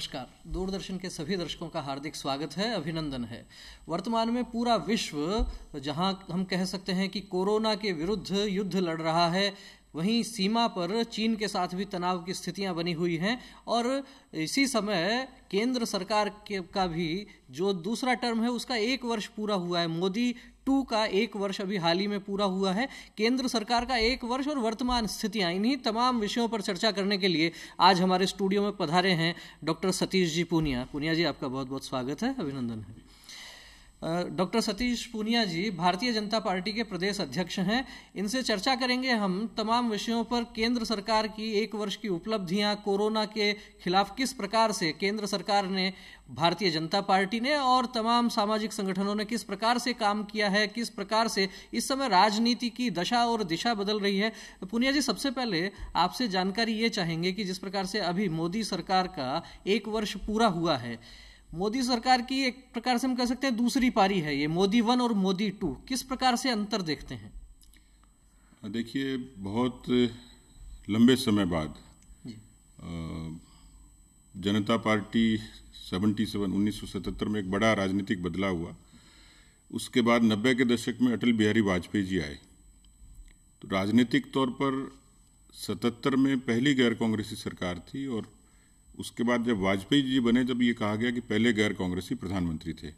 नमस्कार दूरदर्शन के सभी दर्शकों का हार्दिक स्वागत है अभिनंदन है वर्तमान में पूरा विश्व जहां हम कह सकते हैं कि कोरोना के विरुद्ध युद्ध लड़ रहा है वहीं सीमा पर चीन के साथ भी तनाव की स्थितियां बनी हुई हैं और इसी समय केंद्र सरकार के का भी जो दूसरा टर्म है उसका एक वर्ष पूरा हुआ है मोदी टू का एक वर्ष अभी हाल ही में पूरा हुआ है केंद्र सरकार का एक वर्ष और वर्तमान स्थितियां इन्हीं तमाम विषयों पर चर्चा करने के लिए आज हमारे स्टूडियो में पधारे हैं डॉक्टर सतीश जी पूनिया पूनिया जी आपका बहुत बहुत स्वागत है अभिनंदन है डॉक्टर सतीश पूनिया जी भारतीय जनता पार्टी के प्रदेश अध्यक्ष हैं इनसे चर्चा करेंगे हम तमाम विषयों पर केंद्र सरकार की एक वर्ष की उपलब्धियां कोरोना के खिलाफ किस प्रकार से केंद्र सरकार ने भारतीय जनता पार्टी ने और तमाम सामाजिक संगठनों ने किस प्रकार से काम किया है किस प्रकार से इस समय राजनीति की दशा और दिशा बदल रही है पुनिया जी सबसे पहले आपसे जानकारी ये चाहेंगे कि जिस प्रकार से अभी मोदी सरकार का एक वर्ष पूरा हुआ है मोदी सरकार की एक प्रकार से हम कह सकते हैं दूसरी पारी है ये मोदी वन और मोदी टू किस प्रकार से अंतर देखते हैं देखिए बहुत लंबे समय बाद जनता पार्टी 77 1977 में एक बड़ा राजनीतिक बदलाव हुआ उसके बाद 90 के दशक में अटल बिहारी वाजपेयी जी आए तो राजनीतिक तौर पर 77 में पहली गैर कांग्रेसी सरकार थी और उसके बाद जब वाजपेयी जी बने तब ये कहा गया कि पहले गैर कांग्रेसी प्रधानमंत्री थे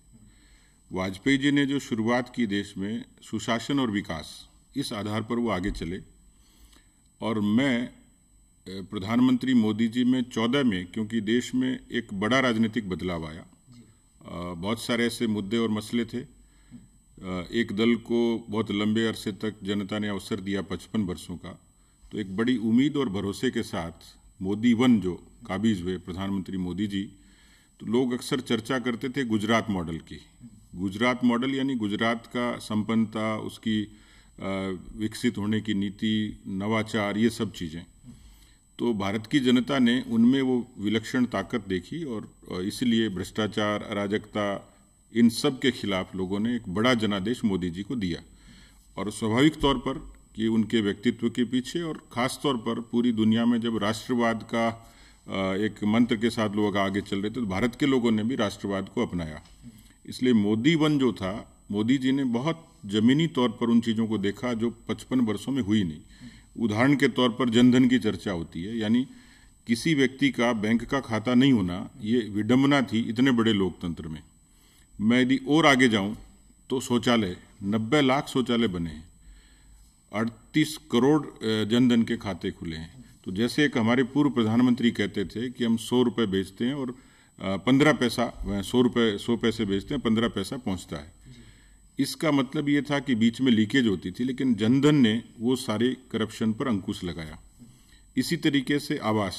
वाजपेयी जी ने जो शुरुआत की देश में सुशासन और विकास इस आधार पर वो आगे चले और मैं प्रधानमंत्री मोदी जी में चौदह में क्योंकि देश में एक बड़ा राजनीतिक बदलाव आया बहुत सारे ऐसे मुद्दे और मसले थे एक दल को बहुत लंबे अरसे तक जनता ने अवसर दिया पचपन वर्षों का तो एक बड़ी उम्मीद और भरोसे के साथ मोदी वन जो काबिज हुए प्रधानमंत्री मोदी जी तो लोग अक्सर चर्चा करते थे गुजरात मॉडल की गुजरात मॉडल यानी गुजरात का संपन्नता उसकी विकसित होने की नीति नवाचार ये सब चीज़ें तो भारत की जनता ने उनमें वो विलक्षण ताकत देखी और इसलिए भ्रष्टाचार अराजकता इन सब के खिलाफ लोगों ने एक बड़ा जनादेश मोदी जी को दिया और स्वाभाविक तौर पर कि उनके व्यक्तित्व के पीछे और ख़ास तौर पर पूरी दुनिया में जब राष्ट्रवाद का एक मंत्र के साथ लोग आगे चल रहे थे तो भारत के लोगों ने भी राष्ट्रवाद को अपनाया इसलिए मोदी वन जो था मोदी जी ने बहुत जमीनी तौर पर उन चीज़ों को देखा जो पचपन वर्षों में हुई नहीं उदाहरण के तौर पर जनधन की चर्चा होती है यानी किसी व्यक्ति का बैंक का खाता नहीं होना ये विडम्बना थी इतने बड़े लोकतंत्र में मैं यदि और आगे जाऊं तो शौचालय नब्बे लाख शौचालय बने हैं अड़तीस करोड़ जनधन के खाते खुले हैं तो जैसे एक हमारे पूर्व प्रधानमंत्री कहते थे कि हम सौ रुपये बेचते हैं और पंद्रह पैसा सौ रुपये सौ पैसे बेचते हैं पंद्रह पैसा पहुंचता है इसका मतलब ये था कि बीच में लीकेज होती थी लेकिन जनधन ने वो सारे करप्शन पर अंकुश लगाया इसी तरीके से आवास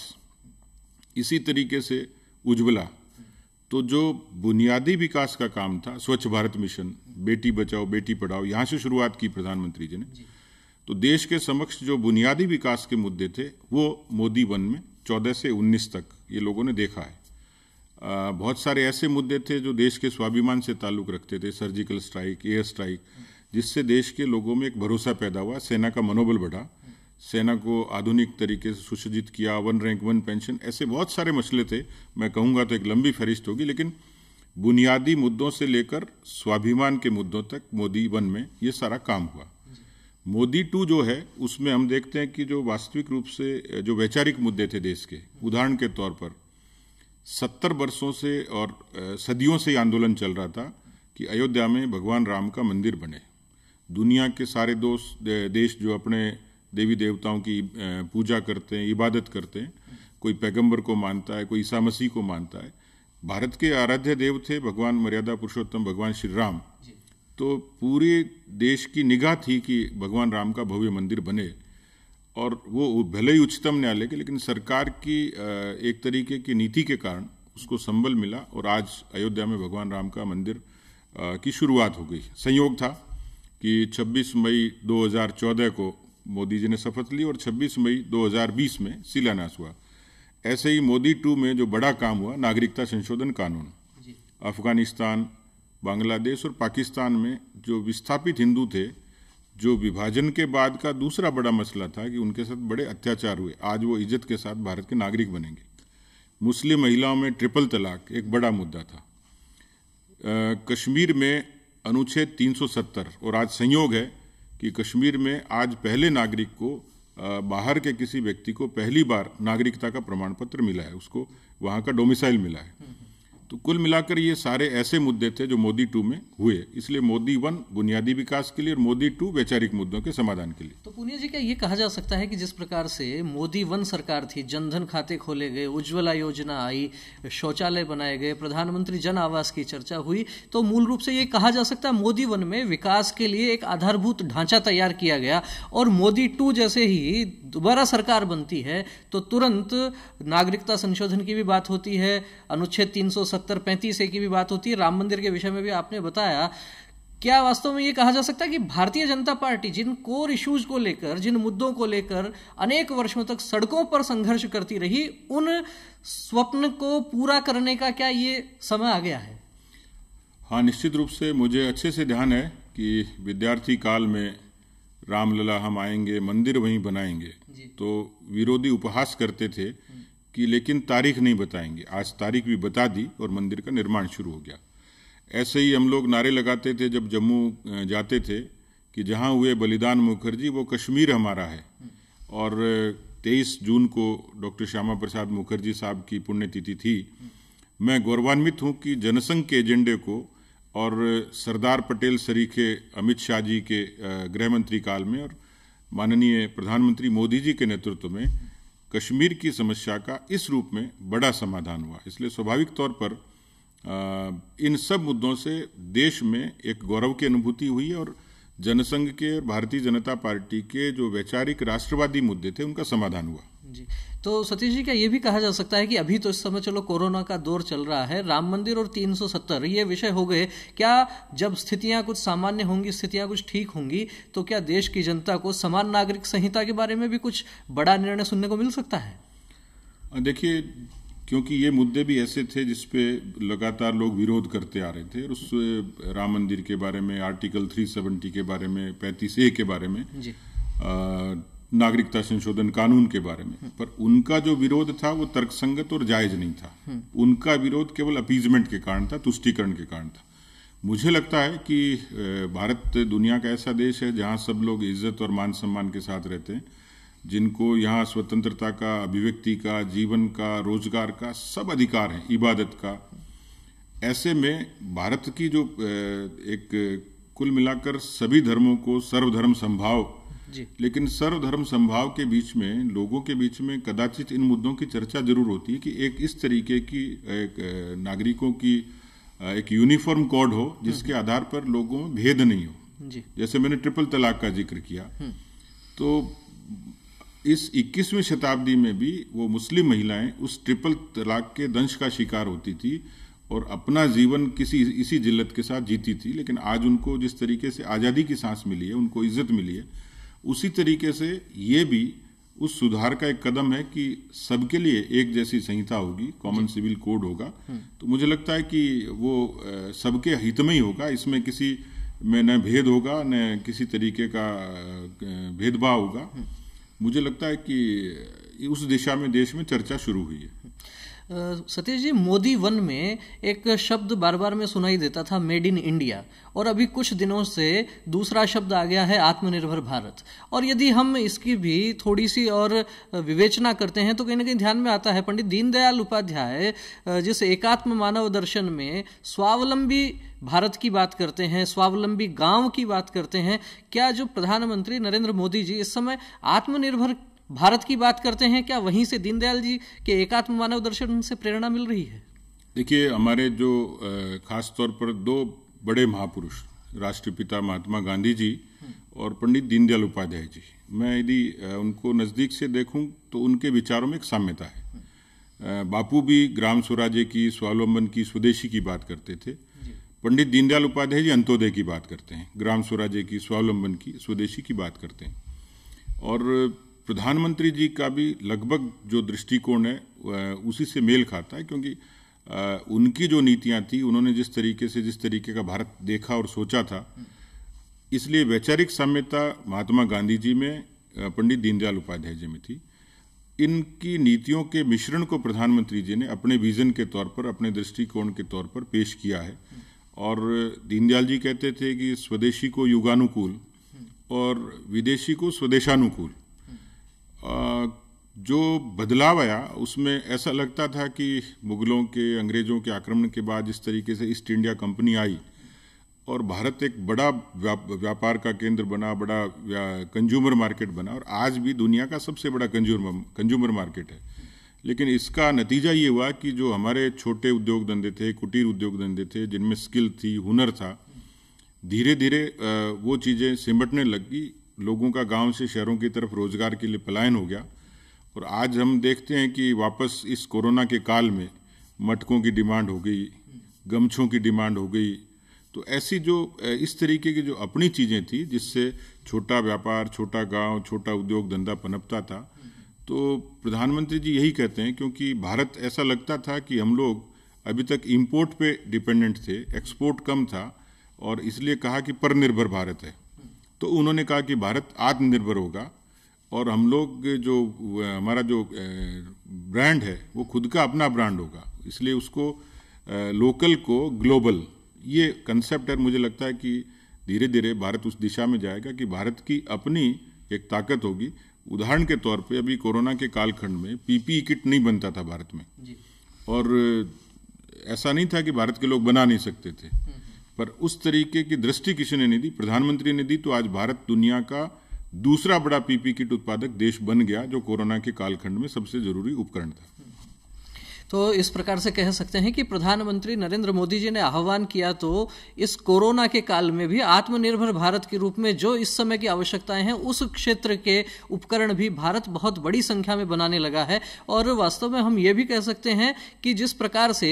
इसी तरीके से उज्ज्वला तो जो बुनियादी विकास का काम था स्वच्छ भारत मिशन बेटी बचाओ बेटी पढ़ाओ यहाँ से शुरुआत की प्रधानमंत्री जी ने तो देश के समक्ष जो बुनियादी विकास के मुद्दे थे वो मोदी वन में चौदह से उन्नीस तक ये लोगों ने देखा है आ, बहुत सारे ऐसे मुद्दे थे जो देश के स्वाभिमान से ताल्लुक रखते थे सर्जिकल स्ट्राइक एयर स्ट्राइक जिससे देश के लोगों में एक भरोसा पैदा हुआ सेना का मनोबल बढ़ा सेना को आधुनिक तरीके से सुसज्जित किया वन रैंक वन पेंशन ऐसे बहुत सारे मसले थे मैं कहूँगा तो एक लंबी फहरिस्त होगी लेकिन बुनियादी मुद्दों से लेकर स्वाभिमान के मुद्दों तक मोदी वन में ये सारा काम हुआ मोदी टू जो है उसमें हम देखते हैं कि जो वास्तविक रूप से जो वैचारिक मुद्दे थे देश के उदाहरण के तौर पर सत्तर वर्षों से और सदियों से आंदोलन चल रहा था कि अयोध्या में भगवान राम का मंदिर बने दुनिया के सारे दोस्त देश जो अपने देवी देवताओं की पूजा करते हैं इबादत करते हैं कोई पैगंबर को मानता है कोई ईसा मसीह को मानता है भारत के आराध्य देव थे भगवान मर्यादा पुरुषोत्तम भगवान श्री राम तो पूरे देश की निगाह थी कि भगवान राम का भव्य मंदिर बने और वो भले ही उच्चतम न्यायालय के लेकिन सरकार की एक तरीके की नीति के कारण उसको संबल मिला और आज अयोध्या में भगवान राम का मंदिर की शुरुआत हो गई संयोग था कि 26 मई 2014 को मोदी जी ने शपथ ली और 26 मई 2020 में शिलान्यास हुआ ऐसे ही मोदी टू में जो बड़ा काम हुआ नागरिकता संशोधन कानून अफगानिस्तान बांग्लादेश और पाकिस्तान में जो विस्थापित हिंदू थे जो विभाजन के बाद का दूसरा बड़ा मसला था कि उनके साथ बड़े अत्याचार हुए आज वो इज्जत के साथ भारत के नागरिक बनेंगे मुस्लिम महिलाओं में ट्रिपल तलाक एक बड़ा मुद्दा था आ, कश्मीर में अनुच्छेद 370 और आज संयोग है कि कश्मीर में आज पहले नागरिक को आ, बाहर के किसी व्यक्ति को पहली बार नागरिकता का प्रमाण पत्र मिला है उसको वहाँ का डोमिसाइल मिला है तो कुल मिलाकर ये सारे ऐसे मुद्दे थे जो मोदी टू में हुए इसलिए मोदी वन बुनियादी विकास के लिए और मोदी टू वैचारिक मुद्दों के समाधान के लिए तो पुनिया जी क्या ये कहा जा सकता है कि जिस प्रकार से मोदी वन सरकार थी जनधन खाते खोले गए उज्ज्वला योजना आई शौचालय बनाए गए प्रधानमंत्री जन आवास की चर्चा हुई तो मूल रूप से ये कहा जा सकता है मोदी वन में विकास के लिए एक आधारभूत ढांचा तैयार किया गया और मोदी टू जैसे ही दोबारा सरकार बनती है तो तुरंत नागरिकता संशोधन की भी बात होती है अनुच्छेद तीन सत्तर पैंतीस ए की भी बात होती है राम मंदिर के विषय में भी आपने बताया क्या वास्तव में ये कहा जा सकता है कि भारतीय जनता पार्टी जिन कोर इश्यूज को लेकर जिन मुद्दों को लेकर अनेक वर्षों तक सड़कों पर संघर्ष करती रही उन स्वप्न को पूरा करने का क्या ये समय आ गया है हाँ निश्चित रूप से मुझे अच्छे से ध्यान है कि विद्यार्थी काल में रामलला हम आएंगे मंदिर वहीं बनाएंगे तो विरोधी उपहास करते थे कि लेकिन तारीख नहीं बताएंगे आज तारीख भी बता दी और मंदिर का निर्माण शुरू हो गया ऐसे ही हम लोग नारे लगाते थे जब जम्मू जाते थे कि जहाँ हुए बलिदान मुखर्जी वो कश्मीर हमारा है और 23 जून को डॉक्टर श्यामा प्रसाद मुखर्जी साहब की पुण्यतिथि थी मैं गौरवान्वित हूँ कि जनसंघ के एजेंडे को और सरदार पटेल सरीखे अमित शाह जी के गृह मंत्री काल में और माननीय प्रधानमंत्री मोदी जी के नेतृत्व में कश्मीर की समस्या का इस रूप में बड़ा समाधान हुआ इसलिए स्वाभाविक तौर पर इन सब मुद्दों से देश में एक गौरव की अनुभूति हुई और जनसंघ के भारतीय जनता पार्टी के जो वैचारिक राष्ट्रवादी मुद्दे थे उनका समाधान हुआ जी तो सतीश जी क्या ये भी कहा जा सकता है कि अभी तो इस समय चलो कोरोना का दौर चल रहा है राम मंदिर और 370 ये विषय हो गए क्या जब स्थितियां कुछ सामान्य होंगी स्थितियां कुछ ठीक होंगी तो क्या देश की जनता को समान नागरिक संहिता के बारे में भी कुछ बड़ा निर्णय सुनने को मिल सकता है देखिए क्योंकि ये मुद्दे भी ऐसे थे जिसपे लगातार लोग विरोध करते आ रहे थे और उस राम मंदिर के बारे में आर्टिकल 370 के बारे में पैंतीस ए के बारे में जी। आ, नागरिकता संशोधन कानून के बारे में पर उनका जो विरोध था वो तर्कसंगत और जायज नहीं था उनका विरोध केवल अपीजमेंट के कारण था तुष्टिकरण के कारण था मुझे लगता है कि भारत दुनिया का ऐसा देश है जहां सब लोग इज्जत और मान सम्मान के साथ रहते हैं जिनको यहाँ स्वतंत्रता का अभिव्यक्ति का जीवन का रोजगार का सब अधिकार है इबादत का ऐसे में भारत की जो एक कुल मिलाकर सभी धर्मों को सर्वधर्म संभाव लेकिन सर्वधर्म संभाव के बीच में लोगों के बीच में कदाचित इन मुद्दों की चर्चा जरूर होती है कि एक इस तरीके की एक नागरिकों की एक यूनिफॉर्म कोड हो हम्म, जिसके हम्म। आधार पर लोगों में भेद नहीं हो जैसे मैंने ट्रिपल तलाक का जिक्र किया हम्म। तो इस 21वीं शताब्दी में भी वो मुस्लिम महिलाएं उस ट्रिपल तलाक के दंश का शिकार होती थी और अपना जीवन किसी इसी जिल्लत के साथ जीती थी लेकिन आज उनको जिस तरीके से आज़ादी की सांस मिली है उनको इज्जत मिली है उसी तरीके से ये भी उस सुधार का एक कदम है कि सबके लिए एक जैसी संहिता होगी कॉमन सिविल कोड होगा हम्म। तो मुझे लगता है कि वो सबके हित में ही होगा इसमें किसी में न भेद होगा न किसी तरीके का भेदभाव होगा हम्म। मुझे लगता है कि उस दिशा में देश में चर्चा शुरू हुई है हम्म। सतीश जी मोदी वन में एक शब्द बार बार में सुनाई देता था मेड इन इंडिया और अभी कुछ दिनों से दूसरा शब्द आ गया है आत्मनिर्भर भारत और यदि हम इसकी भी थोड़ी सी और विवेचना करते हैं तो कहीं ना कहीं ध्यान में आता है पंडित दीनदयाल उपाध्याय जिस एकात्म मानव दर्शन में स्वावलंबी भारत की बात करते हैं स्वावलंबी गांव की बात करते हैं क्या जो प्रधानमंत्री नरेंद्र मोदी जी इस समय आत्मनिर्भर भारत की बात करते हैं क्या वहीं से दीनदयाल जी के एकात्म मानव दर्शन से प्रेरणा मिल रही है देखिए हमारे जो खास तौर पर दो बड़े महापुरुष राष्ट्रपिता महात्मा गांधी जी और पंडित दीनदयाल उपाध्याय जी मैं यदि उनको नज़दीक से देखूं तो उनके विचारों में एक साम्यता है बापू भी ग्राम स्वराज्य की स्वावलंबन की स्वदेशी की बात करते थे पंडित दीनदयाल उपाध्याय जी अंत्योदय की बात करते हैं ग्राम स्वराज्य की स्वावलंबन की स्वदेशी की बात करते हैं और प्रधानमंत्री जी का भी लगभग जो दृष्टिकोण है उसी से मेल खाता है क्योंकि उनकी जो नीतियां थी उन्होंने जिस तरीके से जिस तरीके का भारत देखा और सोचा था इसलिए वैचारिक साम्यता महात्मा गांधी जी में पंडित दीनदयाल उपाध्याय जी में थी इनकी नीतियों के मिश्रण को प्रधानमंत्री जी ने अपने विजन के तौर पर अपने दृष्टिकोण के तौर पर पेश किया है और दीनदयाल जी कहते थे कि स्वदेशी को युगानुकूल और विदेशी को स्वदेशानुकूल जो बदलाव आया उसमें ऐसा लगता था कि मुगलों के अंग्रेज़ों के आक्रमण के बाद जिस तरीके से ईस्ट इंडिया कंपनी आई और भारत एक बड़ा व्यापार का केंद्र बना बड़ा कंज्यूमर मार्केट बना और आज भी दुनिया का सबसे बड़ा कंज्यूमर कंज्यूमर मार्केट है लेकिन इसका नतीजा ये हुआ कि जो हमारे छोटे उद्योग धंधे थे कुटीर उद्योग धंधे थे जिनमें स्किल थी हुनर था धीरे धीरे वो चीज़ें सिमटने लगी लोगों का गांव से शहरों की तरफ रोजगार के लिए पलायन हो गया और आज हम देखते हैं कि वापस इस कोरोना के काल में मटकों की डिमांड हो गई गमछों की डिमांड हो गई तो ऐसी जो इस तरीके की जो अपनी चीज़ें थी जिससे छोटा व्यापार छोटा गांव छोटा उद्योग धंधा पनपता था तो प्रधानमंत्री जी यही कहते हैं क्योंकि भारत ऐसा लगता था कि हम लोग अभी तक इम्पोर्ट पे डिपेंडेंट थे एक्सपोर्ट कम था और इसलिए कहा कि पर निर्भर भारत है तो उन्होंने कहा कि भारत आत्मनिर्भर होगा और हम लोग जो हमारा जो ब्रांड है वो खुद का अपना ब्रांड होगा इसलिए उसको लोकल को ग्लोबल ये कंसेप्ट है मुझे लगता है कि धीरे धीरे भारत उस दिशा में जाएगा कि भारत की अपनी एक ताकत होगी उदाहरण के तौर पे अभी कोरोना के कालखंड में पीपीई किट नहीं बनता था भारत में और ऐसा नहीं था कि भारत के लोग बना नहीं सकते थे हम्म। पर उस तरीके की दृष्टि किसी ने नहीं दी प्रधानमंत्री ने दी तो आज भारत दुनिया का दूसरा बड़ा पीपी किट उत्पादक देश बन गया जो कोरोना के कालखंड में सबसे जरूरी उपकरण था तो इस प्रकार से कह सकते हैं कि प्रधानमंत्री नरेंद्र मोदी जी ने आह्वान किया तो इस कोरोना के काल में भी आत्मनिर्भर भारत के रूप में जो इस समय की आवश्यकताएं हैं उस क्षेत्र के उपकरण भी भारत बहुत बड़ी संख्या में बनाने लगा है और वास्तव में हम ये भी कह सकते हैं कि जिस प्रकार से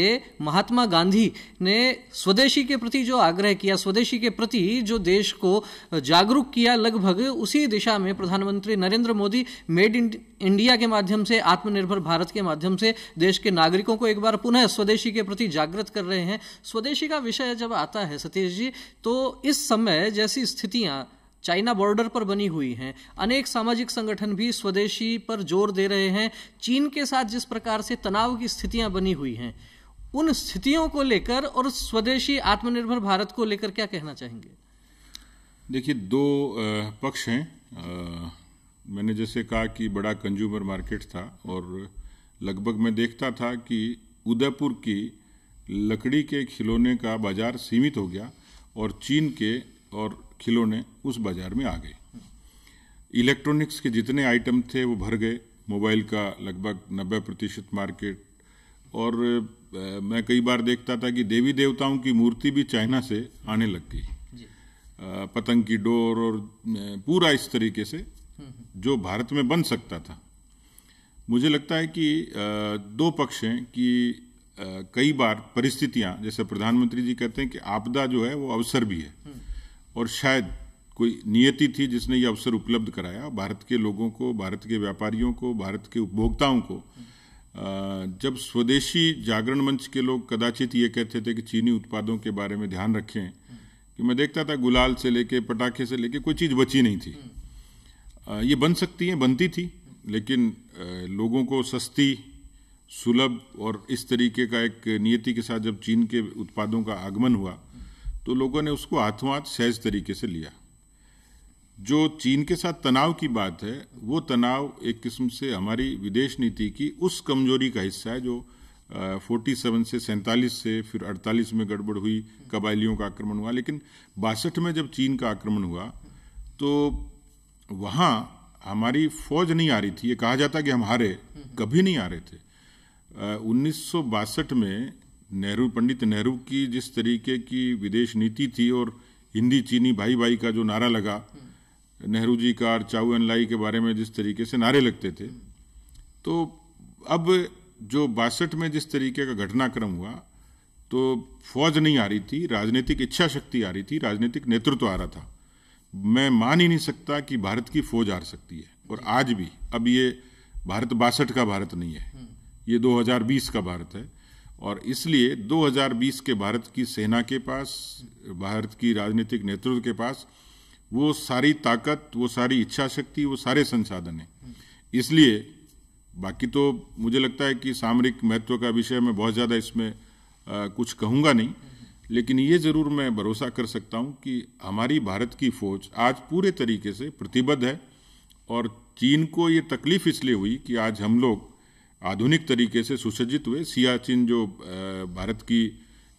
महात्मा गांधी ने स्वदेशी के प्रति जो आग्रह किया स्वदेशी के प्रति जो देश को जागरूक किया लगभग उसी दिशा में प्रधानमंत्री Narendra Modi made in India के माध्यम से आत्मनिर्भर भारत के माध्यम से देश के नागरिकों को एक बार पुनः स्वदेशी के प्रति जागृत कर रहे हैं स्वदेशी का विषय जब आता है सतीश जी तो इस समय जैसी स्थितियां चाइना बॉर्डर पर बनी हुई हैं अनेक सामाजिक संगठन भी स्वदेशी पर जोर दे रहे हैं चीन के साथ जिस प्रकार से तनाव की स्थितियां बनी हुई हैं उन स्थितियों को लेकर और स्वदेशी आत्मनिर्भर भारत को लेकर क्या कहना चाहेंगे देखिए दो पक्ष हैं मैंने जैसे कहा कि बड़ा कंज्यूमर मार्केट था और लगभग मैं देखता था कि उदयपुर की लकड़ी के खिलौने का बाजार सीमित हो गया और चीन के और खिलौने उस बाजार में आ गए इलेक्ट्रॉनिक्स के जितने आइटम थे वो भर गए मोबाइल का लगभग नब्बे प्रतिशत मार्केट और मैं कई बार देखता था कि देवी देवताओं की मूर्ति भी चाइना से आने लग गई पतंग की डोर और पूरा इस तरीके से जो भारत में बन सकता था मुझे लगता है कि दो पक्ष हैं कि कई बार परिस्थितियां जैसे प्रधानमंत्री जी कहते हैं कि आपदा जो है वो अवसर भी है और शायद कोई नियति थी जिसने ये अवसर उपलब्ध कराया भारत के लोगों को भारत के व्यापारियों को भारत के उपभोक्ताओं को जब स्वदेशी जागरण मंच के लोग कदाचित ये कहते थे कि चीनी उत्पादों के बारे में ध्यान रखें कि मैं देखता था गुलाल से लेके पटाखे से लेके कोई चीज़ बची नहीं थी ये बन सकती हैं बनती थी लेकिन लोगों को सस्ती सुलभ और इस तरीके का एक नियति के साथ जब चीन के उत्पादों का आगमन हुआ तो लोगों ने उसको हाथों हाथ सहज तरीके से लिया जो चीन के साथ तनाव की बात है वो तनाव एक किस्म से हमारी विदेश नीति की उस कमजोरी का हिस्सा है जो फोर्टी सेवन से सैंतालीस से फिर अड़तालीस में गड़बड़ हुई कबायलियों का आक्रमण हुआ लेकिन बासठ में जब चीन का आक्रमण हुआ तो वहाँ हमारी फौज नहीं आ रही थी ये कहा जाता कि हम हारे कभी नहीं आ रहे थे उन्नीस में नेहरू पंडित नेहरू की जिस तरीके की विदेश नीति थी और हिंदी चीनी भाई भाई का जो नारा लगा नेहरू जी का और चाऊ एनलाई के बारे में जिस तरीके से नारे लगते थे तो अब जो बासठ में जिस तरीके का घटनाक्रम हुआ तो फौज नहीं आ रही थी राजनीतिक इच्छा शक्ति आ रही थी राजनीतिक नेतृत्व तो आ रहा था मैं मान ही नहीं सकता कि भारत की फौज हार सकती है और आज भी अब ये भारत बासठ का भारत नहीं है हम्म। ये 2020 का भारत है और इसलिए 2020 के भारत की सेना के पास भारत की राजनीतिक नेतृत्व के पास वो सारी ताकत वो सारी इच्छा शक्ति वो सारे संसाधन हैं हम्म। इसलिए बाकी तो मुझे लगता है कि सामरिक महत्व का विषय मैं बहुत ज़्यादा इसमें आ, कुछ कहूँगा नहीं लेकिन ये ज़रूर मैं भरोसा कर सकता हूँ कि हमारी भारत की फ़ौज आज पूरे तरीके से प्रतिबद्ध है और चीन को ये तकलीफ इसलिए हुई कि आज हम लोग आधुनिक तरीके से सुसज्जित हुए सियाचिन जो भारत की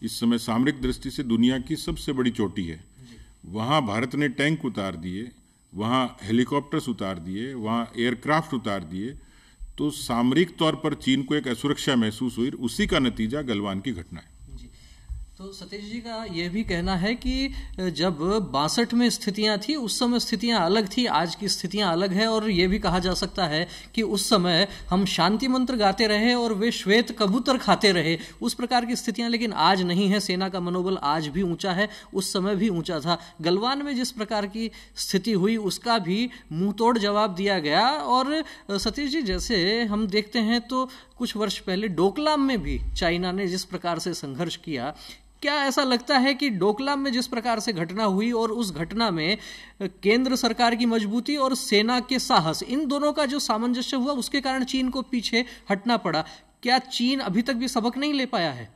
इस समय सामरिक दृष्टि से दुनिया की सबसे बड़ी चोटी है वहाँ भारत ने टैंक उतार दिए वहाँ हेलीकॉप्टर्स उतार दिए वहाँ एयरक्राफ्ट उतार दिए तो सामरिक तौर पर चीन को एक असुरक्षा महसूस हुई उसी का नतीजा गलवान की घटना है तो सतीश जी का यह भी कहना है कि जब बासठ में स्थितियां थी उस समय स्थितियां अलग थी आज की स्थितियां अलग है और ये भी कहा जा सकता है कि उस समय हम शांति मंत्र गाते रहे और वे श्वेत कबूतर खाते रहे उस प्रकार की स्थितियां लेकिन आज नहीं है सेना का मनोबल आज भी ऊंचा है उस समय भी ऊंचा था गलवान में जिस प्रकार की स्थिति हुई उसका भी मुंह तोड़ जवाब दिया गया और सतीश जी जैसे हम देखते हैं तो कुछ वर्ष पहले डोकलाम में भी चाइना ने जिस प्रकार से संघर्ष किया क्या ऐसा लगता है कि डोकलाम में जिस प्रकार से घटना हुई और उस घटना में केंद्र सरकार की मजबूती और सेना के साहस इन दोनों का जो सामंजस्य हुआ उसके कारण चीन को पीछे हटना पड़ा क्या चीन अभी तक भी सबक नहीं ले पाया है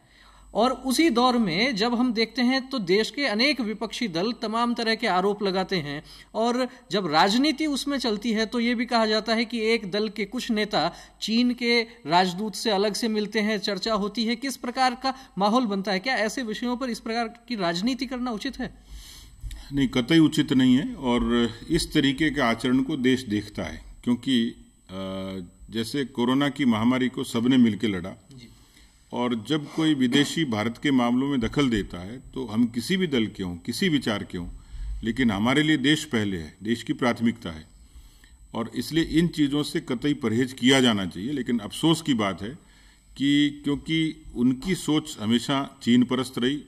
और उसी दौर में जब हम देखते हैं तो देश के अनेक विपक्षी दल तमाम तरह के आरोप लगाते हैं और जब राजनीति उसमें चलती है तो ये भी कहा जाता है कि एक दल के कुछ नेता चीन के राजदूत से अलग से मिलते हैं चर्चा होती है किस प्रकार का माहौल बनता है क्या ऐसे विषयों पर इस प्रकार की राजनीति करना उचित है नहीं कतई उचित नहीं है और इस तरीके के आचरण को देश देखता है क्योंकि जैसे कोरोना की महामारी को सबने मिलकर लड़ा और जब कोई विदेशी भारत के मामलों में दखल देता है तो हम किसी भी दल के हों किसी विचार के हों लेकिन हमारे लिए देश पहले है देश की प्राथमिकता है और इसलिए इन चीज़ों से कतई परहेज किया जाना चाहिए लेकिन अफसोस की बात है कि क्योंकि उनकी सोच हमेशा चीन परस्त रही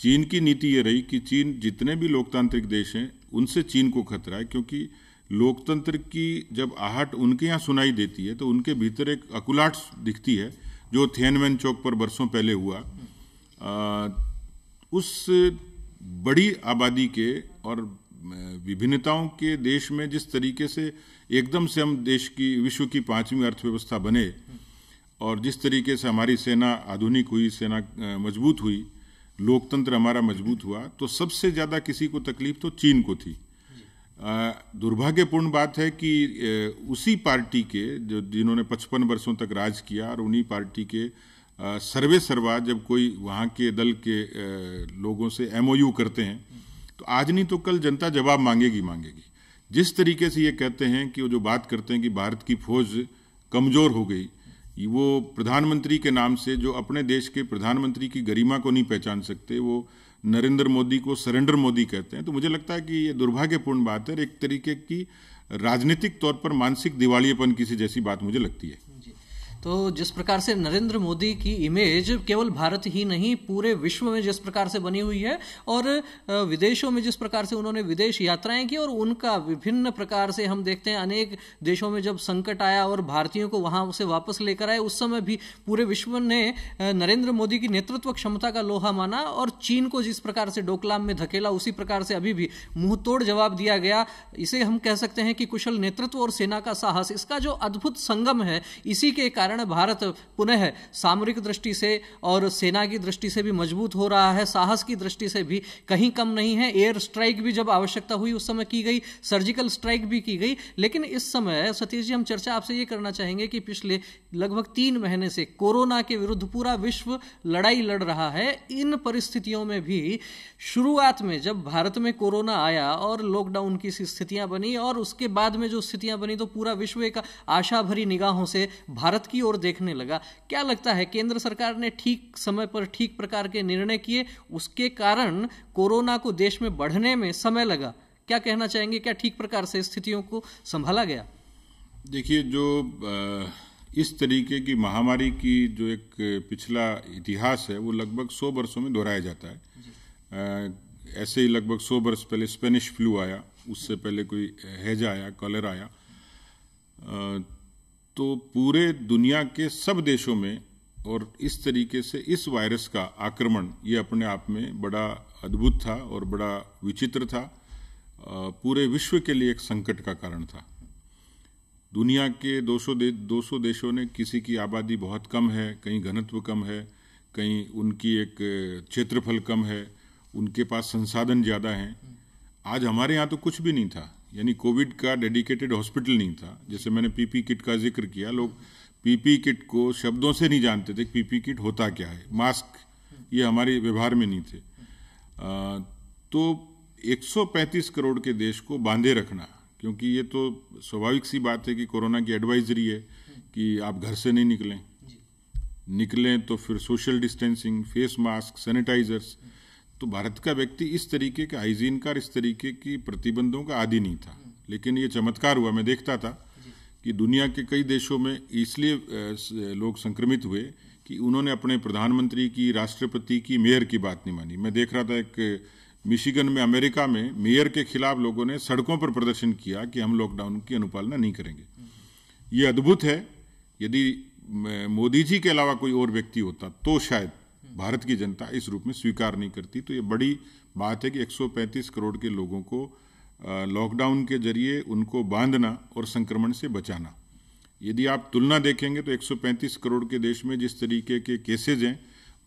चीन की नीति ये रही कि चीन जितने भी लोकतांत्रिक देश हैं उनसे चीन को खतरा है क्योंकि लोकतंत्र की जब आहट उनके यहाँ सुनाई देती है तो उनके भीतर एक अकुलाट दिखती है जो थेनवेन चौक पर बरसों पहले हुआ आ, उस बड़ी आबादी के और विभिन्नताओं के देश में जिस तरीके से एकदम से हम देश की विश्व की पांचवी अर्थव्यवस्था बने और जिस तरीके से हमारी सेना आधुनिक हुई सेना मजबूत हुई लोकतंत्र हमारा मजबूत हुआ तो सबसे ज़्यादा किसी को तकलीफ तो चीन को थी दुर्भाग्यपूर्ण बात है कि उसी पार्टी के जो जिन्होंने 55 वर्षों तक राज किया और उन्हीं पार्टी के सर्वे सर्वा जब कोई वहाँ के दल के लोगों से एम करते हैं तो आज नहीं तो कल जनता जवाब मांगेगी मांगेगी जिस तरीके से ये कहते हैं कि वो जो बात करते हैं कि भारत की फौज कमज़ोर हो गई वो प्रधानमंत्री के नाम से जो अपने देश के प्रधानमंत्री की गरिमा को नहीं पहचान सकते वो नरेंद्र मोदी को सरेंडर मोदी कहते हैं तो मुझे लगता है कि ये दुर्भाग्यपूर्ण बात है एक तरीके की राजनीतिक तौर पर मानसिक दिवालीपन किसी जैसी बात मुझे लगती है तो जिस प्रकार से नरेंद्र मोदी की इमेज केवल भारत ही नहीं पूरे विश्व में जिस प्रकार से बनी हुई है और विदेशों में जिस प्रकार से उन्होंने विदेश यात्राएं की और उनका विभिन्न प्रकार से हम देखते हैं अनेक देशों में जब संकट आया और भारतीयों को वहां से वापस लेकर आए उस समय भी पूरे विश्व ने नरेंद्र मोदी की नेतृत्व क्षमता का लोहा माना और चीन को जिस प्रकार से डोकलाम में धकेला उसी प्रकार से अभी भी मुंह तोड़ जवाब दिया गया इसे हम कह सकते हैं कि कुशल नेतृत्व और सेना का साहस इसका जो अद्भुत संगम है इसी के कारण कारण भारत पुनः सामरिक दृष्टि से और सेना की दृष्टि से भी मजबूत हो रहा है साहस की दृष्टि से भी कहीं कम नहीं है एयर स्ट्राइक भी जब आवश्यकता हुई उस समय की गई सर्जिकल स्ट्राइक भी की गई लेकिन इस समय सतीश जी हम चर्चा आपसे ये करना चाहेंगे कि पिछले लगभग तीन महीने से कोरोना के विरुद्ध पूरा विश्व लड़ाई लड़ रहा है इन परिस्थितियों में भी शुरुआत में जब भारत में कोरोना आया और लॉकडाउन की स्थितियां बनी और उसके बाद में जो स्थितियां बनी तो पूरा विश्व एक आशा भरी निगाहों से भारत की की ओर देखने लगा क्या लगता है केंद्र सरकार ने ठीक समय पर ठीक प्रकार के निर्णय किए उसके कारण कोरोना को देश में बढ़ने में समय लगा क्या कहना चाहेंगे क्या ठीक प्रकार से स्थितियों को संभाला गया देखिए जो इस तरीके की महामारी की जो एक पिछला इतिहास है वो लगभग सौ वर्षों में दोहराया जाता है ऐसे ही लगभग सौ वर्ष पहले स्पेनिश फ्लू आया उससे पहले कोई हैजा आया कॉलर आया तो पूरे दुनिया के सब देशों में और इस तरीके से इस वायरस का आक्रमण ये अपने आप में बड़ा अद्भुत था और बड़ा विचित्र था पूरे विश्व के लिए एक संकट का कारण था दुनिया के 200 दे 200 देशों ने किसी की आबादी बहुत कम है कहीं घनत्व कम है कहीं उनकी एक क्षेत्रफल कम है उनके पास संसाधन ज़्यादा हैं आज हमारे यहाँ तो कुछ भी नहीं था यानी कोविड का डेडिकेटेड हॉस्पिटल नहीं था जैसे मैंने पीपी किट का जिक्र किया लोग पीपी किट को शब्दों से नहीं जानते थे पीपी किट होता क्या है मास्क ये हमारे व्यवहार में नहीं थे आ, तो 135 करोड़ के देश को बांधे रखना क्योंकि ये तो स्वाभाविक सी बात है कि कोरोना की एडवाइजरी है कि आप घर से नहीं निकलें निकलें तो फिर social distancing face mask sanitizers तो भारत का व्यक्ति इस तरीके के आइजीन का इस तरीके की प्रतिबंधों का आदि नहीं था लेकिन ये चमत्कार हुआ मैं देखता था कि दुनिया के कई देशों में इसलिए लोग संक्रमित हुए कि उन्होंने अपने प्रधानमंत्री की राष्ट्रपति की मेयर की बात नहीं मानी मैं देख रहा था एक मिशिगन में अमेरिका में मेयर के खिलाफ लोगों ने सड़कों पर प्रदर्शन किया कि हम लॉकडाउन की अनुपालना नहीं करेंगे ये अद्भुत है यदि मोदी जी के अलावा कोई और व्यक्ति होता तो शायद भारत की जनता इस रूप में स्वीकार नहीं करती तो ये बड़ी बात है कि 135 करोड़ के लोगों को लॉकडाउन के जरिए उनको बांधना और संक्रमण से बचाना यदि आप तुलना देखेंगे तो 135 करोड़ के देश में जिस तरीके के केसेज हैं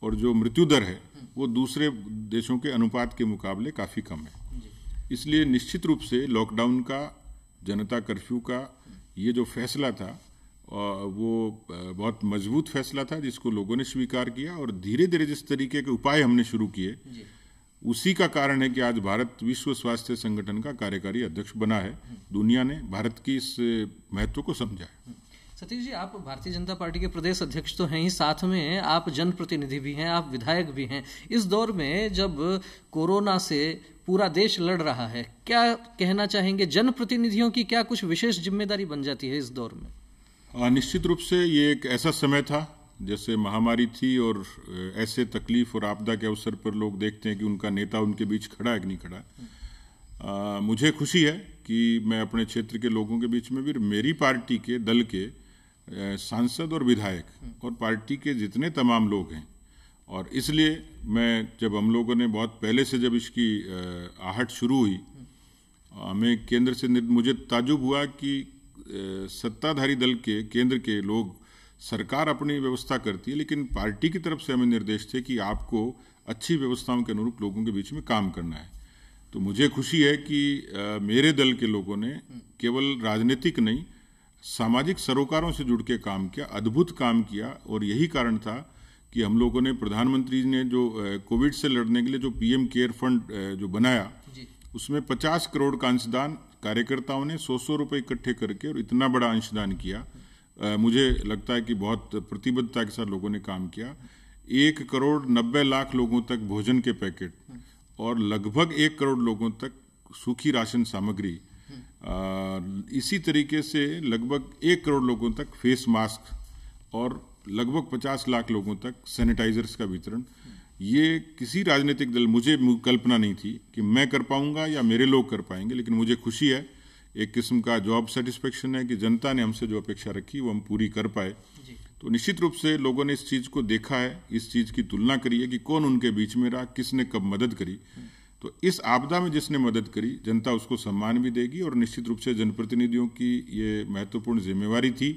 और जो मृत्यु दर है वो दूसरे देशों के अनुपात के मुकाबले काफ़ी कम है इसलिए निश्चित रूप से लॉकडाउन का जनता कर्फ्यू का ये जो फैसला था वो बहुत मजबूत फैसला था जिसको लोगों ने स्वीकार किया और धीरे धीरे जिस तरीके के उपाय हमने शुरू किए उसी का कारण है कि आज भारत विश्व स्वास्थ्य संगठन का कार्यकारी अध्यक्ष बना है दुनिया ने भारत की इस महत्व को समझा है सतीश जी आप भारतीय जनता पार्टी के प्रदेश अध्यक्ष तो हैं ही साथ में आप जनप्रतिनिधि भी हैं आप विधायक भी हैं इस दौर में जब कोरोना से पूरा देश लड़ रहा है क्या कहना चाहेंगे जनप्रतिनिधियों की क्या कुछ विशेष जिम्मेदारी बन जाती है इस दौर में हाँ, निश्चित रूप से ये एक ऐसा समय था जैसे महामारी थी और ऐसे तकलीफ और आपदा के अवसर पर लोग देखते हैं कि उनका नेता उनके बीच खड़ा है कि नहीं खड़ा आ, मुझे खुशी है कि मैं अपने क्षेत्र के लोगों के बीच में भी मेरी पार्टी के दल के सांसद और विधायक और पार्टी के जितने तमाम लोग हैं और इसलिए मैं जब हम लोगों ने बहुत पहले से जब इसकी आहट शुरू हुई हमें केंद्र से मुझे ताजुब हुआ कि सत्ताधारी दल के केंद्र के लोग सरकार अपनी व्यवस्था करती है लेकिन पार्टी की तरफ से हमें निर्देश थे कि आपको अच्छी व्यवस्थाओं के अनुरूप लोगों के बीच में काम करना है तो मुझे खुशी है कि आ, मेरे दल के लोगों ने केवल राजनीतिक नहीं सामाजिक सरोकारों से जुड़ के काम किया अद्भुत काम किया और यही कारण था कि हम लोगों ने प्रधानमंत्री ने जो कोविड से लड़ने के लिए जो पीएम केयर फंड जो बनाया उसमें 50 करोड़ का अंशदान कार्यकर्ताओं ने सौ सौ रुपये इकट्ठे करके और इतना बड़ा अंशदान किया आ, मुझे लगता है कि बहुत प्रतिबद्धता के साथ लोगों ने काम किया एक करोड़ नब्बे लाख लोगों तक भोजन के पैकेट और लगभग एक करोड़ लोगों तक सूखी राशन सामग्री आ, इसी तरीके से लगभग एक करोड़ लोगों तक फेस मास्क और लगभग पचास लाख लोगों तक सैनिटाइजर्स का वितरण ये किसी राजनीतिक दल मुझे कल्पना नहीं थी कि मैं कर पाऊंगा या मेरे लोग कर पाएंगे लेकिन मुझे खुशी है एक किस्म का जॉब सेटिस्फेक्शन है कि जनता ने हमसे जो अपेक्षा रखी वो हम पूरी कर पाए तो निश्चित रूप से लोगों ने इस चीज़ को देखा है इस चीज़ की तुलना करी है कि कौन उनके बीच में रहा किसने कब मदद करी हम्म। तो इस आपदा में जिसने मदद करी जनता उसको सम्मान भी देगी और निश्चित रूप से जनप्रतिनिधियों की ये महत्वपूर्ण जिम्मेवारी थी